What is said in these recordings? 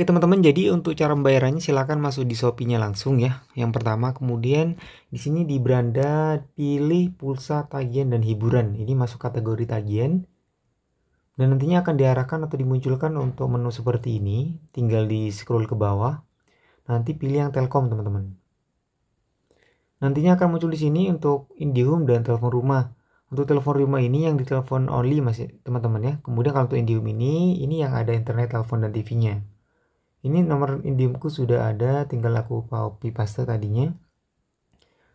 Oke teman-teman, jadi untuk cara pembayarannya silahkan masuk di Shopee-nya langsung ya. Yang pertama, kemudian di sini di beranda pilih pulsa tagihan dan hiburan. Ini masuk kategori tagihan. Dan nantinya akan diarahkan atau dimunculkan untuk menu seperti ini. Tinggal di scroll ke bawah. Nanti pilih yang Telkom teman-teman. Nantinya akan muncul di sini untuk IndiHome dan telepon rumah. Untuk telepon rumah ini yang ditelepon only masih teman-teman ya. Kemudian kalau untuk IndiHome ini, ini yang ada internet, telepon dan TV-nya ini nomor indiumku sudah ada tinggal aku copy paste tadinya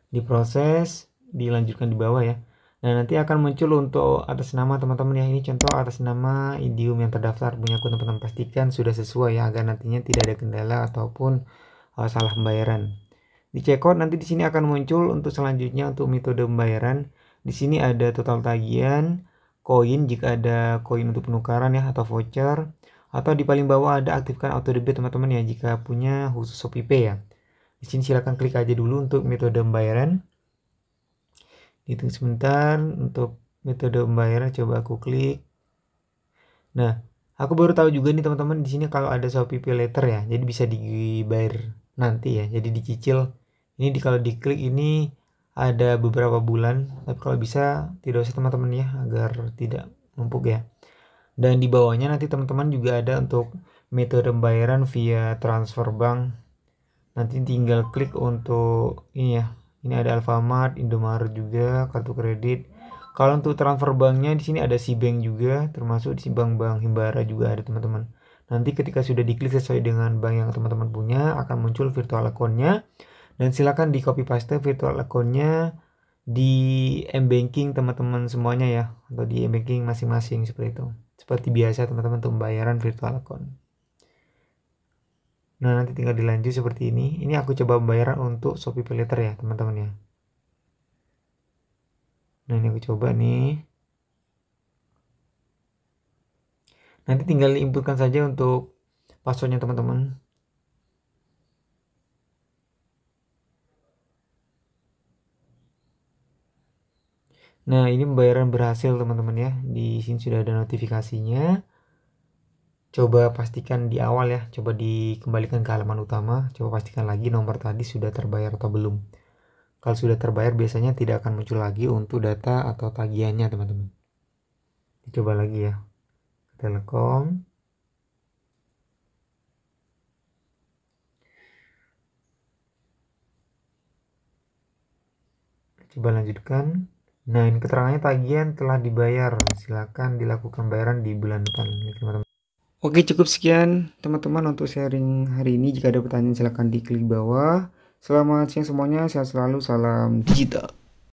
diproses dilanjutkan di bawah ya nah nanti akan muncul untuk atas nama teman-teman ya ini contoh atas nama idiom yang terdaftar punya aku teman-teman pastikan sudah sesuai ya agar nantinya tidak ada kendala ataupun uh, salah pembayaran di checkout nanti di sini akan muncul untuk selanjutnya untuk metode pembayaran di sini ada total tagihan koin jika ada koin untuk penukaran ya atau voucher atau di paling bawah ada aktifkan auto debit teman-teman ya jika punya khusus Shopee Pay ya. Di sini silakan klik aja dulu untuk metode pembayaran. Hitung sebentar untuk metode pembayaran coba aku klik. Nah, aku baru tahu juga nih teman-teman di sini kalau ada Shopee Pay Letter ya. Jadi bisa dibayar nanti ya. Jadi dicicil. Ini di, kalau diklik ini ada beberapa bulan, tapi kalau bisa tidak usah teman-teman ya agar tidak numpuk ya dan di bawahnya nanti teman-teman juga ada untuk metode pembayaran via transfer bank nanti tinggal klik untuk ini ya ini ada Alfamart, Indomaret juga, kartu kredit. Kalau untuk transfer banknya di sini ada Sibank juga, termasuk di bank bank Himbara juga ada teman-teman. Nanti ketika sudah diklik sesuai dengan bank yang teman-teman punya akan muncul virtual accountnya dan silakan di copy paste virtual accountnya di m banking teman-teman semuanya ya atau di m banking masing-masing seperti itu seperti biasa teman-teman untuk pembayaran virtual account nah nanti tinggal dilanjut seperti ini ini aku coba pembayaran untuk Shopee Paylater ya teman-teman ya nah ini aku coba nih nanti tinggal diinputkan saja untuk passwordnya teman-teman Nah, ini pembayaran berhasil teman-teman ya. Di sini sudah ada notifikasinya. Coba pastikan di awal ya, coba dikembalikan ke halaman utama, coba pastikan lagi nomor tadi sudah terbayar atau belum. Kalau sudah terbayar biasanya tidak akan muncul lagi untuk data atau tagihannya teman-teman. Coba lagi ya. Telekom. Coba lanjutkan. Nah, ini keterangannya tagihan telah dibayar. Silakan dilakukan bayaran di bulan depan. Oke, cukup sekian teman-teman untuk sharing hari ini. Jika ada pertanyaan silakan diklik bawah. Selamat siang semuanya, sehat selalu, salam digital.